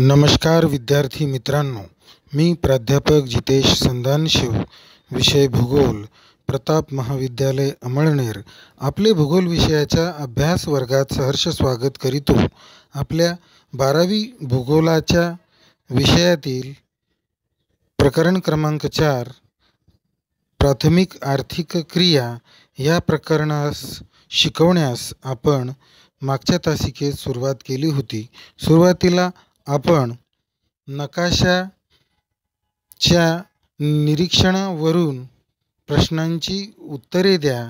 नमस्कार विद्यार्थी मित्रांनो मी प्राध्यापक जितेश संदानशिव विषय भूगोल प्रताप महाविद्यालय अमळनेर आपले भूगोल विषयाच्या अभ्यास वर्गात सहर्ष स्वागत करीतो आपल्या बारावी भूगोलाच्या विषयातील प्रकरण क्रमांक चार प्राथमिक आर्थिक क्रिया या प्रकरणास शिकवण्यास आपण मागच्या तासिकेत सुरुवात केली होती सुरुवातीला आपण नकाशाच्या निरीक्षणावरून प्रश्नांची उत्तरे द्या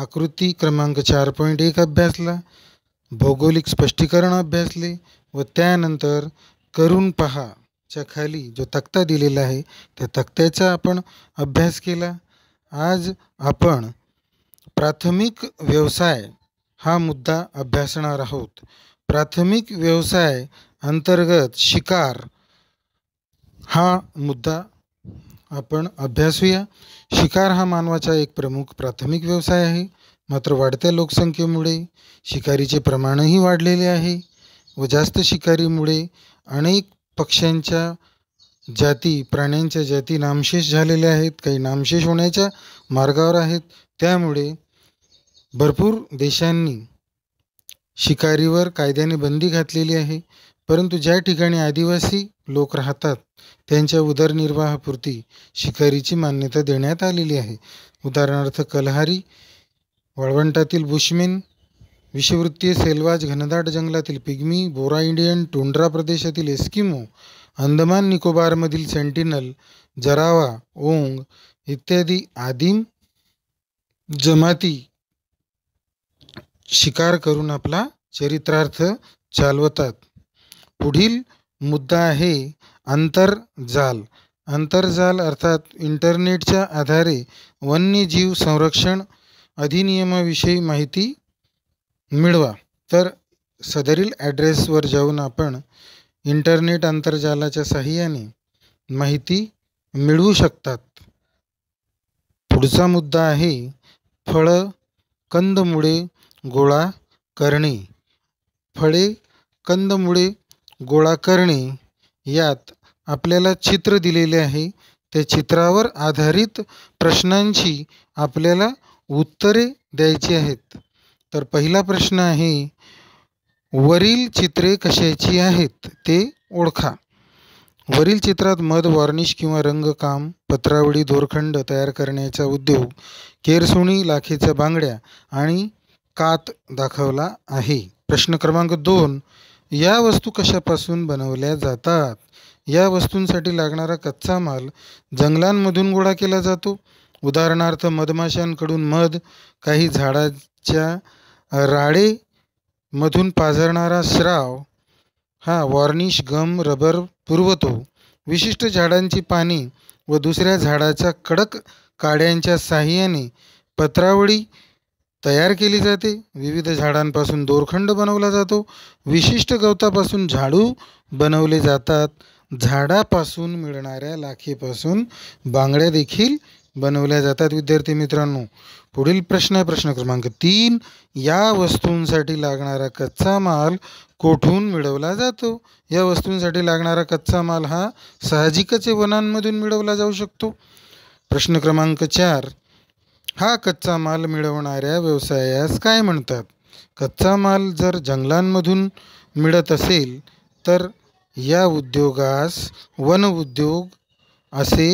आकृती क्रमांक चार पॉईंट एक अभ्यासला भौगोलिक स्पष्टीकरण अभ्यासले व त्यानंतर करून पहा च्या खाली जो तक्ता दिलेला आहे त्या तक्त्याचा आपण अभ्यास केला आज आपण प्राथमिक व्यवसाय हा मुद्दा अभ्यासणार आहोत प्राथमिक व्यवसाय अंतर्गत शिकार हा मुद्दा आपण अभ्यासूया शिकार हा मानवाचा एक प्रमुख प्राथमिक व्यवसाय आहे मात्र वाढत्या लोकसंख्येमुळे शिकारीचे प्रमाणही वाढलेले आहे व जास्त शिकारीमुळे अनेक पक्ष्यांच्या जाती प्राण्यांच्या जाती नामशेष झालेल्या आहेत काही नामशेष होण्याच्या मार्गावर आहेत त्यामुळे भरपूर देशांनी शिकारीवर कायद्याने बंदी घातलेली आहे परंतु ज्या ठिकाणी आदिवासी लोक राहतात त्यांच्या उदरनिर्वाहापुरती शिकारीची मान्यता देण्यात आलेली आहे उदाहरणार्थ कलहारी वाळवंटातील बुशमेन विषववृत्तीय सेलवाज घनदाट जंगलातील पिग्मी बोरा इंडियन टोंड्रा प्रदेशातील एस्किमो अंदमान निकोबारमधील सेंटिनल जरावा ओंग इत्यादी आदिम जमाती शिकार करून आपला चरित्रार्थ चालवतात पुढील मुद्दा आहे आंतरजाल आंतरजाल अर्थात इंटरनेटच्या आधारे वन्यजीव संरक्षण अधिनियमाविषयी माहिती मिळवा तर सदरील ॲड्रेसवर जाऊन आपण इंटरनेट आंतरजालाच्या सहाय्याने माहिती मिळवू शकतात पुढचा मुद्दा आहे फळं कंदमुळे गोळा करणे फळे कंदमुळे गोळा करणे यात आपल्याला चित्र दिलेले आहे त्या चित्रावर आधारित प्रश्नांची आपल्याला उत्तरे द्यायची आहेत तर पहिला प्रश्न आहे वरील चित्रे कशाची आहेत ते ओळखा वरील चित्रात मध वॉर्निश किंवा रंगकाम पत्रावळी दोरखंड तयार करण्याचा उद्योग केरसुणी लाखेच्या बांगड्या आणि कात दाखवला आहे प्रश्न क्रमांक दोन या वस्तू कशापासून बनवल्या जातात या वस्तूंसाठी लागणारा कच्चा माल जंगलांमधून गोळा केला जातो उदाहरणार्थ मधमाशांकडून मध काही झाडाच्या राळेमधून पाझरणारा श्राव हा वॉर्निश गम रबर पुरवतो विशिष्ट झाडांची पाने व दुसऱ्या झाडाच्या कडक काड्यांच्या साह्याने पत्रावळी तयार केली जाते विविध झाडांपासून दोरखंड बनवला जातो विशिष्ट गवतापासून झाडू बनवले जातात झाडापासून मिळणाऱ्या लाखेपासून बांगड्या देखील बनवल्या जातात विद्यार्थी मित्रांनो पुढील प्रश्न आहे प्रश्न क्रमांक तीन या वस्तूंसाठी लागणारा कच्चा माल कोठून मिळवला जातो या वस्तूंसाठी लागणारा कच्चा माल हा साहजिकच वनांमधून मिळवला जाऊ शकतो प्रश्न क्रमांक चार हा कच्चा माल मिळवणाऱ्या व्यवसायास काय म्हणतात कच्चा माल जर जंगलांमधून मिळत असेल तर या उद्योगास वन उद्योग असे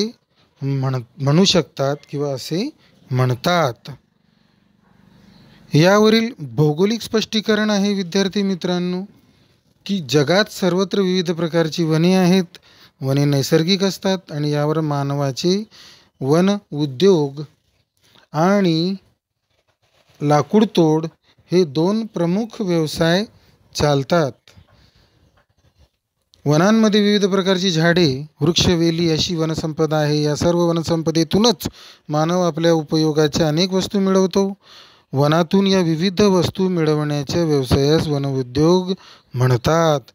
म्हण म्हणू शकतात किंवा असे म्हणतात यावरील भौगोलिक स्पष्टीकरण आहे विद्यार्थी मित्रांनो की जगात सर्वत्र विविध प्रकारची वने आहेत वने नैसर्गिक असतात आणि यावर मानवाचे वन उद्योग आणि लाकूडतोड हे दोन प्रमुख व्यवसाय चालतात वनांमध्ये विविध प्रकारची झाडे वृक्षवेली अशी वनसंपदा आहे या सर्व वनसंपदेतूनच मानव आपल्या उपयोगाच्या अनेक वस्तू मिळवतो वनातून या विविध वस्तू मिळवण्याच्या व्यवसायास वनउद्योग म्हणतात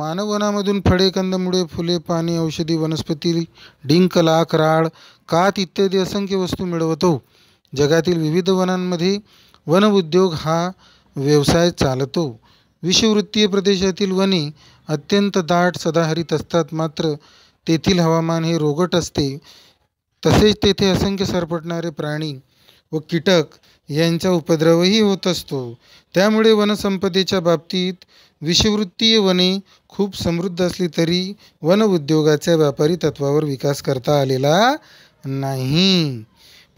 मानव वनामधून फळे कंदमुळे फुले पाणी औषधी वनस्पती डिंक लाख राळ कात इत्यादी असंख्य वस्तू मिळवतो जगातील विविध वनांमध्ये वनउद्योग हा व्यवसाय चालतो विषुवृत्तीय प्रदेशातील वने अत्यंत दाट सदाहरित असतात मात्र तेथील हवामान हे रोगट असते तसेच तेथे असंख्य सरपटणारे प्राणी व कीटक यांचा उपद्रवही होत असतो त्यामुळे वनसंपदेच्या बाबतीत विषुवृत्तीय वने खूप समृद्ध असली तरी उद्योगाच्या व्यापारी तत्वावर विकास करता आलेला नाही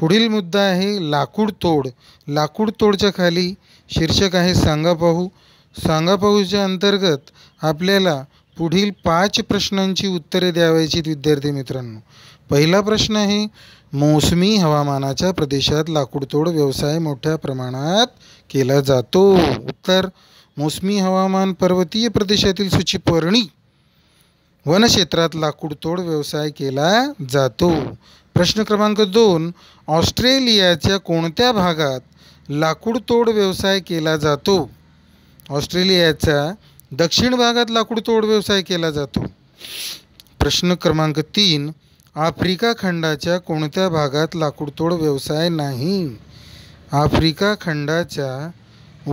पुढील मुद्दा आहे लाकूड तोड लाकूड तोडच्या खाली शीर्षक आहे सांगा पाहू सांगा पाहूच्या अंतर्गत आपल्याला पुढील पाच प्रश्नांची उत्तरे द्यावायची विद्यार्थी मित्रांनो पहिला प्रश्न आहे मोसमी हवामानाच्या प्रदेशात लाकूडतोड व्यवसाय मोठ्या प्रमाणात केला जातो उत्तर मोसमी हवामान पर्वतीय प्रदेशातील सूचीपर्णी वनक्षेत्रात लाकूडतोड व्यवसाय केला जातो प्रश्न क्रमांक दोन ऑस्ट्रेलियाच्या कोणत्या भागात लाकूडतोड व्यवसाय केला जातो ऑस्ट्रेलियाच्या दक्षिण भागात लाकूडतोड व्यवसाय केला जातो प्रश्न क्रमांक तीन आफ्रिका खंडाच्या कोणत्या भागात लाकूडतोड व्यवसाय नाही आफ्रिका खंडाच्या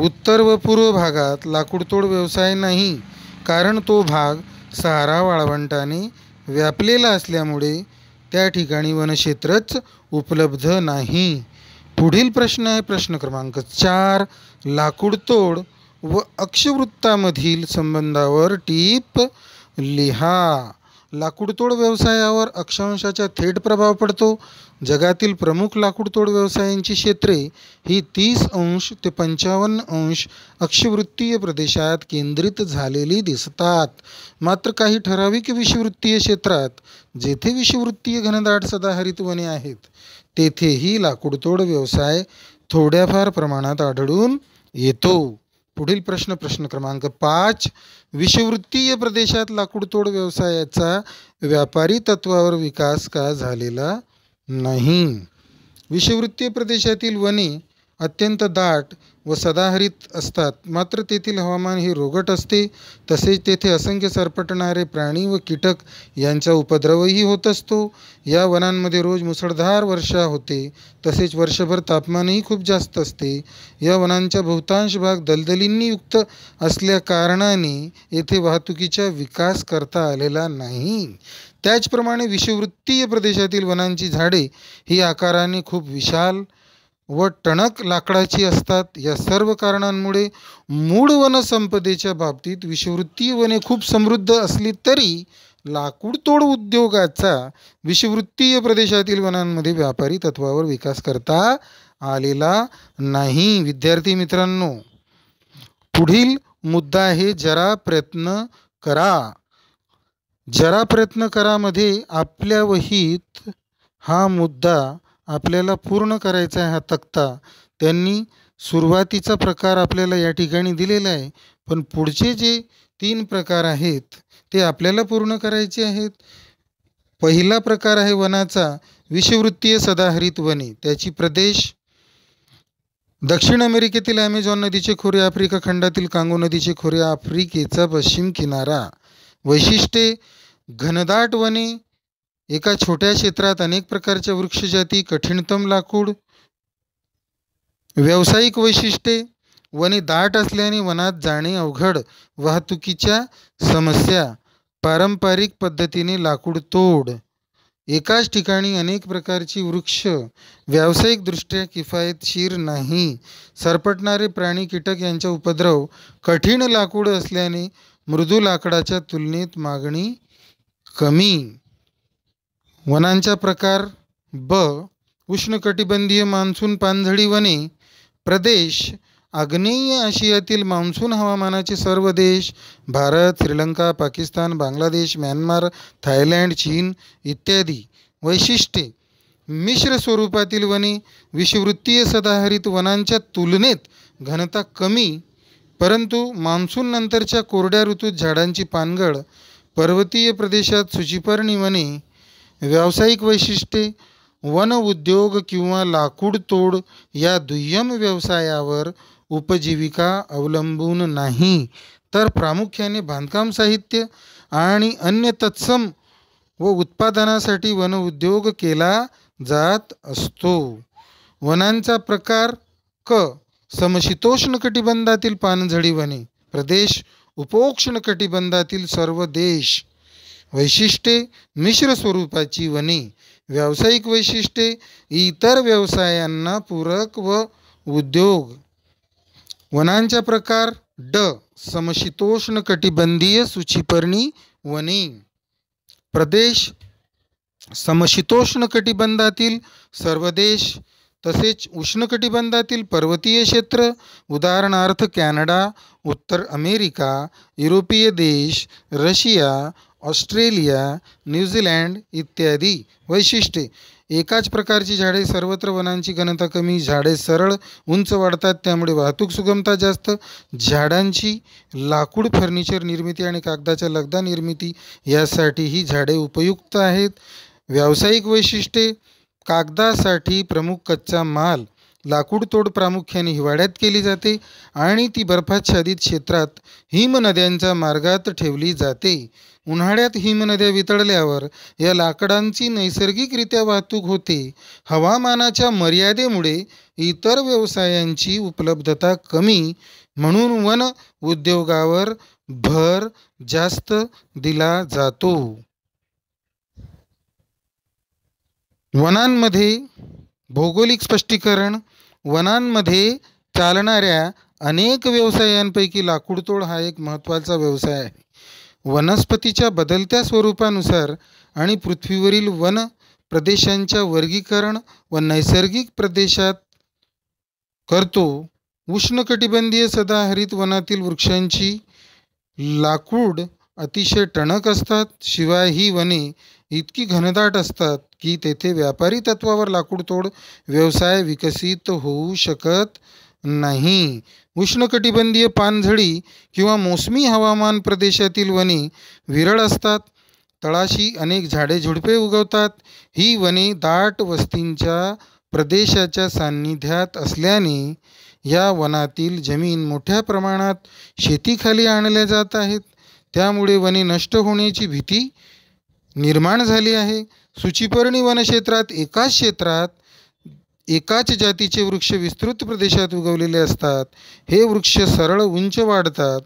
उत्तर व पूर्व भागात लाकूडतोड व्यवसाय नाही कारण तो भाग सहारा वाळवंटाने व्यापलेला असल्यामुळे त्या ठिकाणी वनक्षेत्रच उपलब्ध नाही पुढील प्रश्न आहे प्रश्न क्रमांक चार लाकूडतोड व अक्षवृत्तामधील संबंधावर टीप लिहा लाकूडतोड व्यवसायावर अक्षांशाचा थेट प्रभाव पडतो जगातील प्रमुख लाकूडतोड व्यवसायांची क्षेत्रे ही तीस अंश ते पंचावन्न अंश अक्षवृत्तीय प्रदेशात केंद्रित झालेली दिसतात मात्र काही ठराविक विषवृत्तीय क्षेत्रात जेथे विषवृत्तीय घनदाट सदाहरित वने आहेत तेथेही लाकूडतोड व्यवसाय थोड्याफार प्रमाणात आढळून येतो पुढील प्रश्न प्रश्न क्रमांक पाच विषवृत्तीय प्रदेशात लाकूडतोड व्यवसायाचा व्यापारी तत्वावर विकास का झालेला नाही विषवृत्तीय प्रदेशातील वने अत्यंत दाट व सदाहरित असतात मात्र तेथील हवामान हे रोगट असते तसेच तेथे असंख्य सरपटणारे प्राणी व कीटक यांचा उपद्रवही होत असतो या वनांमध्ये रोज मुसळधार वर्षा होते तसेच वर्षभर तापमानही खूप जास्त असते या वनांचा बहुतांश भाग दलदलींनी युक्त असल्या कारणाने येथे वाहतुकीचा विकास करता आलेला नाही त्याचप्रमाणे विषुववृत्तीय प्रदेशातील वनांची झाडे ही आकाराने खूप विशाल व टणक लाकडाची असतात या सर्व कारणांमुळे मूळ वनसंपदेच्या बाबतीत विषववृत्तीय वने खूप समृद्ध असली तरी लाकूडतोड उद्योगाचा विषवृत्तीय प्रदेशातील वनांमध्ये व्यापारी तत्वावर विकास करता आलेला नाही विद्यार्थी मित्रांनो पुढील मुद्दा आहे जरा प्रयत्न करा जरा प्रयत्न करामध्ये आपल्या वहीत हा मुद्दा आपल्याला पूर्ण करायचा आहे हा तक्ता त्यांनी सुरुवातीचा प्रकार आपल्याला या ठिकाणी दिलेला आहे पण पुढचे जे तीन प्रकार आहेत ते आपल्याला पूर्ण करायचे आहेत पहिला प्रकार आहे वनाचा विषवृत्तीय सदाहरित वने त्याची प्रदेश दक्षिण अमेरिकेतील ॲमेझॉन नदीचे खोरे आफ्रिका खंडातील कांगो नदीचे खोरे आफ्रिकेचा पश्चिम किनारा वैशिष्ट्ये घनदाट वने एका छोट्या क्षेत्रात अनेक प्रकारच्या वृक्षजाती कठीणतम लाकूड व्यावसायिक वैशिष्ट्ये वने दाट असल्याने वनात जाणे अवघड वाहतुकीच्या समस्या पारंपरिक पद्धतीने लाकूड तोड एकाच ठिकाणी अनेक प्रकारची वृक्ष व्यावसायिकदृष्ट्या किफायतशीर नाही सरपटणारे प्राणी कीटक यांचा उपद्रव कठीण लाकूड असल्याने मृदू लाकडाच्या तुलनेत मागणी कमी वनांचा प्रकार ब उष्णकटिबंधीय मान्सून पानझडी वने प्रदेश आग्नेय आशियातील मान्सून हवामानाचे सर्व देश भारत श्रीलंका पाकिस्तान बांगलादेश म्यानमार थायलँड चीन इत्यादी वैशिष्ट्ये मिश्र स्वरूपातील वने विषवृत्तीय सदाहरित वनांच्या तुलनेत घनता कमी परंतु मान्सूननंतरच्या कोरड्या ऋतूत झाडांची पानगळ पर्वतीय प्रदेशात सुचिपर्णी वने व्यावसायिक वैशिष्ट्ये वन उद्योग किंवा लाकूडतोड या दुय्यम व्यवसायावर उपजीविका अवलंबून नाही तर प्रामुख्याने बांधकाम साहित्य आणि अन्य तत्सम व उत्पादनासाठी वन उद्योग केला जात असतो वनांचा प्रकार क समशीतोष्ण कटिबंधातील पानझडी वने प्रदेश उपोक्षण कटिबंधातील सर्व देश वैशिष्ट्ये मिश्र स्वरूपाची वने व्यावसायिक वैशिष्ट्ये इतर व्यवसायांना पूरक व उद्योग वनांचा प्रकार ड समशीतोष्ण कटिबंधीय सूचीपर्णी वने प्रदेश समशीतोष्ण कटिबंधातील सर्व देश तसेच उष्णकटिबंधातील पर्वतीय क्षेत्र उदाहरणार्थ कॅनडा उत्तर अमेरिका युरोपीय देश रशिया ऑस्ट्रेलिया न्यूझीलँड इत्यादी वैशिष्ट्ये एकाच प्रकारची झाडे सर्वत्र वनांची घनता कमी झाडे सरळ उंच वाढतात त्यामुळे वाहतूक सुगमता जास्त झाडांची लाकूड फर्निचर निर्मिती आणि कागदाच्या लगदा निर्मिती यासाठी ही झाडे उपयुक्त आहेत व्यावसायिक वैशिष्ट्ये कागदासाठी प्रमुख कच्चा माल लाकूडतोड प्रामुख्याने हिवाळ्यात केली जाते आणि ती बर्फाच्छादित क्षेत्रात हिम नद्यांच्या मार्गात ठेवली जाते उन्हाळ्यात हिमनद्या वितळल्यावर या लाकडांची नैसर्गिकरित्या वाहतूक होते हवामानाच्या मर्यादेमुळे इतर व्यवसायांची उपलब्धता कमी म्हणून वन उद्योगावर भर जास्त दिला जातो वनांमध्ये भौगोलिक स्पष्टीकरण वनांमध्ये चालणाऱ्या अनेक व्यवसायांपैकी लाकूडतोड हा एक महत्त्वाचा व्यवसाय आहे वनस्पतीच्या बदलत्या स्वरूपानुसार आणि पृथ्वीवरील वन प्रदेशांच्या वर्गीकरण व नैसर्गिक प्रदेशात करतो उष्णकटिबंधीय सदाहरित वनातील वृक्षांची लाकूड अतिशय टणक असतात शिवाय ही वने इतकी घनदाट असतात की तेथे व्यापारी तत्वावर लाकूडतोड व्यवसाय विकसित होऊ शकत नाही उष्णकटिबंधीय पानझडी किंवा मोसमी हवामान प्रदेशातील वने विरळ असतात तळाशी अनेक झाडे झुडपे उगवतात ही वने दाट वस्तींच्या प्रदेशाच्या सान्निध्यात असल्याने या वनातील जमीन मोठ्या प्रमाणात शेतीखाली आणल्या जात आहेत त्यामुळे वने नष्ट होण्याची भीती निर्माण झाली आहे सूचीपर्णी वनक्षेत्रात एकाच क्षेत्रात एकाच जातीचे वृक्ष विस्तृत प्रदेशात उगवलेले असतात हे वृक्ष सरळ उंच वाढतात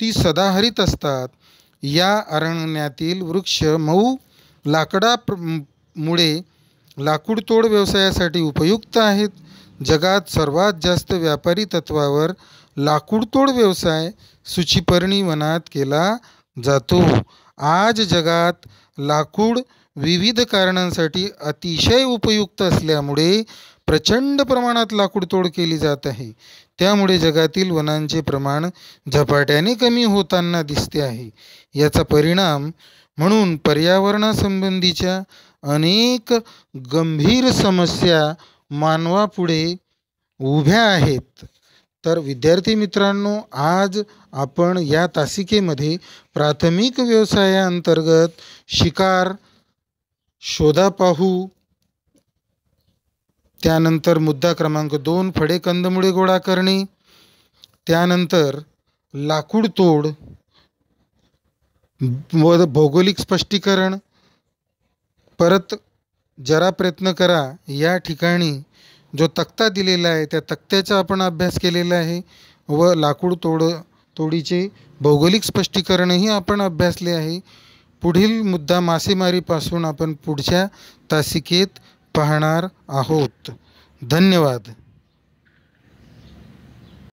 ती सदाहरित असतात या अरण्यातील वृक्ष मऊ लाकडा मुळे लाकूडतोड व्यवसायासाठी उपयुक्त आहेत जगात सर्वात जास्त व्यापारी तत्वावर लाकूडतोड व्यवसाय सुचिपर्णी वनात केला जातो आज जगात लाकूड विविध कारणांसाठी अतिशय उपयुक्त असल्यामुळे प्रचंड प्रमाणात लाकूडतोड केली जात आहे त्यामुळे जगातील वनांचे प्रमाण झपाट्याने कमी होताना दिसते आहे याचा परिणाम म्हणून पर्यावरणासंबंधीच्या अनेक गंभीर समस्या मानवापुढे उभ्या आहेत तर विद्यार्थी मित्रांनो आज आपण या तासिकेमध्ये प्राथमिक व्यवसायाअंतर्गत शिकार शोधा पाहू त्यानंतर मुद्दा क्रमांक दोन फडे कंदमुळे गोळा करणे त्यानंतर लाकूड तोड व भौगोलिक स्पष्टीकरण परत जरा प्रयत्न करा या ठिकाणी जो तक्ता दिलेला आहे त्या तक्त्याचा आपण अभ्यास केलेला आहे व लाकूड तोड तोडीचे भौगोलिक स्पष्टीकरणही आपण अभ्यासले आहे पुढील मुद्दा मासेमारीपासून आपण पुढच्या तासिकेत पाहणार आहोत धन्यवाद